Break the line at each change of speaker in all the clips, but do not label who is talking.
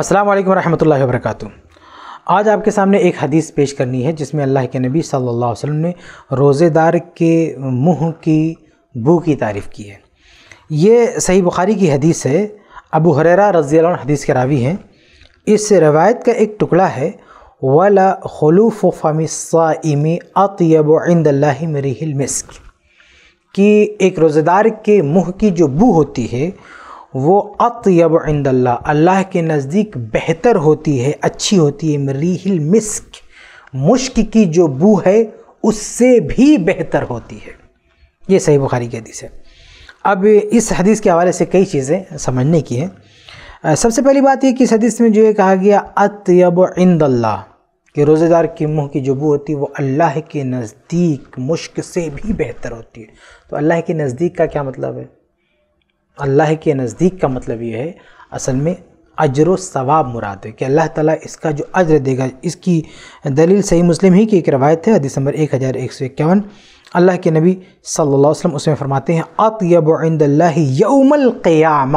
अस्सलाम वालेकुम रहमतुल्लाहि वबरकatuh आज आपके सामने एक हदीस पेश करनी है जिसमें अल्लाह के नबी सल्लल्लाहु अलैहि वसल्लम ने रोज़ेदार के मुंह की बू की तारीफ़ की है ये सही बुखारी की हदीस है अबू हरेरा रज़ी हदीस के रावी हैं इस रवायत का एक टुकड़ा है वला खलूफ़ फ़मिसमी अतयब मेरी हिल मिस्क कि एक रोज़ेदार के मुँह की जो बू होती है वो अतयब इंदल्ला अल्लाह के नज़दीक बेहतर होती है अच्छी होती है मरीहिल मिस्क मुश्क की जो बू है उससे भी बेहतर होती है ये सही बुखारी की हदीस है अब इस हदीस के हवाले से कई चीज़ें समझने की हैं सबसे पहली बात यह कि इस हदीस में जो ये कहा गया अतयब इंदल्ला कि रोज़ेदार के मुँह की जो बू होती है वो अल्लाह के नज़दीक मुश्क से भी बेहतर होती है तो अल्लाह के नज़दीक का क्या मतलब है अल्लाह के नज़दीक का मतलब ये है असल में अजर सवाब मुराद है कि अल्लाह ताला इसका जो अजर देगा इसकी दलील सही मुस्लिम ही की एक रवायत है दिसंबर एक हज़ार एक सौ इक्यावन अल्लाह के नबी सल्लल्लाहु अलैहि वसल्लम उसमें फरमाते हैं अत यौमल क़याम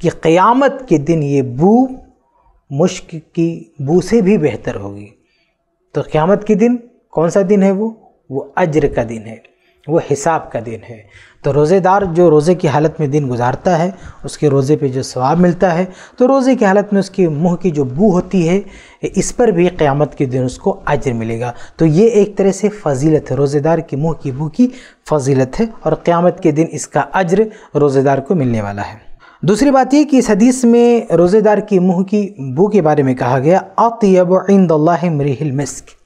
कि क़यामत के दिन ये बू मुश्क की बू से भी बेहतर होगी तो क़यामत के दिन कौन सा दिन है वो वो अजर का दिन है वो हिसाब का दिन है तो रोज़ेदार जो रोज़े की हालत में दिन गुजारता है उसके रोज़े पे जो सवाब मिलता है तो रोज़े की हालत में उसके मुंह की जो बू होती है इस पर भी क़्यामत के दिन उसको अजर मिलेगा तो ये एक तरह से फजीलत है रोज़ेदार के मुंह की बू की फजीलत है और क़्यामत के दिन इसका अजर रोज़ेदार को मिलने वाला है दूसरी बात यह कि इस हदीस में रोज़ेदार के मुँह की बू के बारे में कहा गया अतयब इंद मरहल मिस्क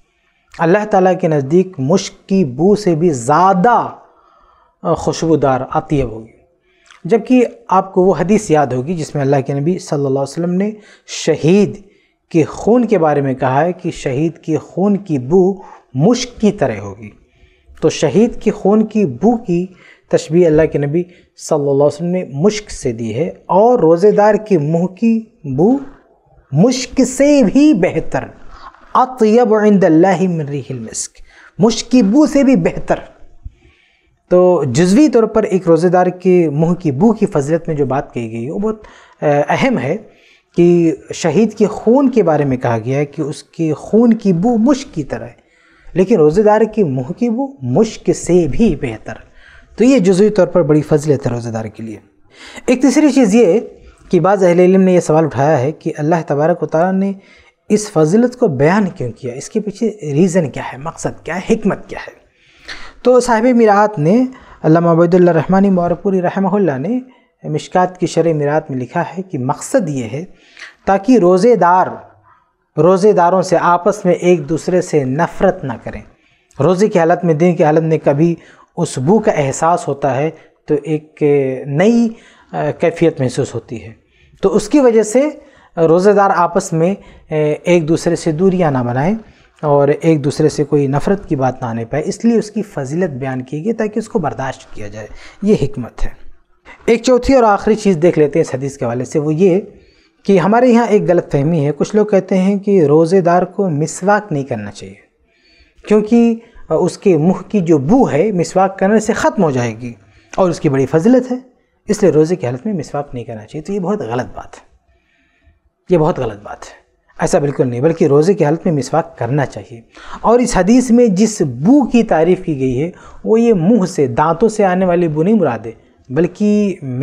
अल्लाह ताला के नज़दीक मुश्क की बू से भी ज़्यादा खुशबूदार आती होगी जबकि आपको वो हदीस याद होगी जिसमें अल्लाह के नबी सल्लल्लाहु अलैहि वसल्लम ने शहीद के खून के बारे में कहा है कि शहीद के खून की बू मुश्क की तरह होगी तो शहीद के खून की बू की तशबी अल्लाह के नबी सल्लल्लाहु अलैहि वसल्लम ने मुश्क से दी है और रोज़ेदार के मुँह की बू मुश्क से भी बेहतर अतयब मिस्क मुश्क की बू से भी बेहतर तो जज्वी तौर पर एक रोज़ेदार के मुँह की बू की फजलत में जो बात कही गई वो बहुत अहम है कि शहीद के खून के बारे में कहा गया है कि उसके खून की बू मुश्क की तरह है लेकिन रोज़ेदार की मुँह की बू मुश्क से भी बेहतर तो ये जजवी तौर पर बड़ी फजलत है रोज़ेदार के लिए एक तीसरी चीज़ ये कि बाज़ अहिल ने यह सवाल उठाया है कि अल्लाह तबारक वाली ने इस फजीलत को बयान क्यों किया इसके पीछे रीज़न क्या है मकसद क्या है हमत क्या है तो साहिब मीरात ने अल्लाह अबैदुल्ला रहमानी मौरपुरी रहमल्ला ने मिशकात की शर मीरात में लिखा है कि मकसद ये है ताकि रोज़ेदार रोज़ेदारों से आपस में एक दूसरे से नफ़रत ना करें रोज़े की हालत में दिन की हालत में कभी उस बू का एहसास होता है तो एक नई कैफियत महसूस होती है तो उसकी वजह से रोज़ेदार आपस में एक दूसरे से दूरियां ना बनाएं और एक दूसरे से कोई नफ़रत की बात ना आने पाए इसलिए उसकी फजीलत बयान की गई ताकि उसको बर्दाश्त किया जाए ये हमत है एक चौथी और आखिरी चीज़ देख लेते हैं इस हदीस के हवाले से वो ये कि हमारे यहाँ एक गलत फहमी है कुछ लोग कहते हैं कि रोज़ेदार को मिसवाक नहीं करना चाहिए क्योंकि उसके मुँह की जो बू है मिसवाक करने से ख़त्म हो जाएगी और उसकी बड़ी फजीलत है इसलिए रोज़े की हालत में मिसवाक नहीं करना चाहिए तो ये बहुत गलत बात है ये बहुत गलत बात है ऐसा बिल्कुल नहीं बल्कि रोज़े की हालत में मिसवाक करना चाहिए और इस हदीस में जिस बू की तारीफ़ की गई है वो ये मुंह से दांतों से आने वाली बू नहीं मुराद है बल्कि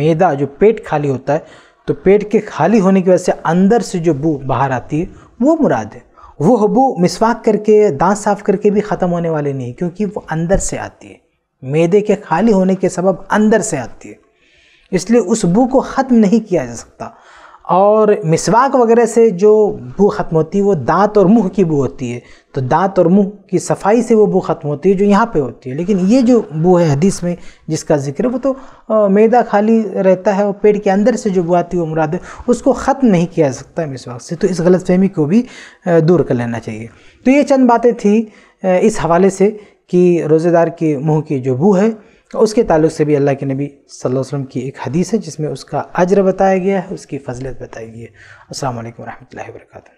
मैदा जो पेट खाली होता है तो पेट के खाली होने की वजह से अंदर से जो बू बाहर आती है वो मुराद है वो बू मिसवाक करके दांत साफ़ करके भी ख़त्म होने वाले नहीं क्योंकि वो अंदर से आती है मैदे के खाली होने के सबब अंदर से आती है इसलिए उस बू को ख़त्म नहीं किया जा सकता और मिसवाक वगैरह से जो बू ख़त्म होती है वो दांत और मुंह की बू होती है तो दांत और मुंह की सफाई से वो बू ख़त्म होती है जो यहाँ पे होती है लेकिन ये जो बू है हदीस में जिसका जिक्र है वो तो मैदा खाली रहता है और पेट के अंदर से जो बू आती है वो मुराद है उसको ख़त्म नहीं किया जा सकता मिसवाक से तो इस गलत फहमी को भी दूर कर लेना चाहिए तो ये चंद बातें थी इस हवाले से कि रोज़ेदार के मुँह की जो बू है उसके ताल्लुक से भी अल्लाह के नबी सल्लल्लाहु अलैहि वसल्लम की एक हदीस है जिसमें उसका अजर बताया गया है उसकी फजलत बताई गई है असल वरहमल वर्का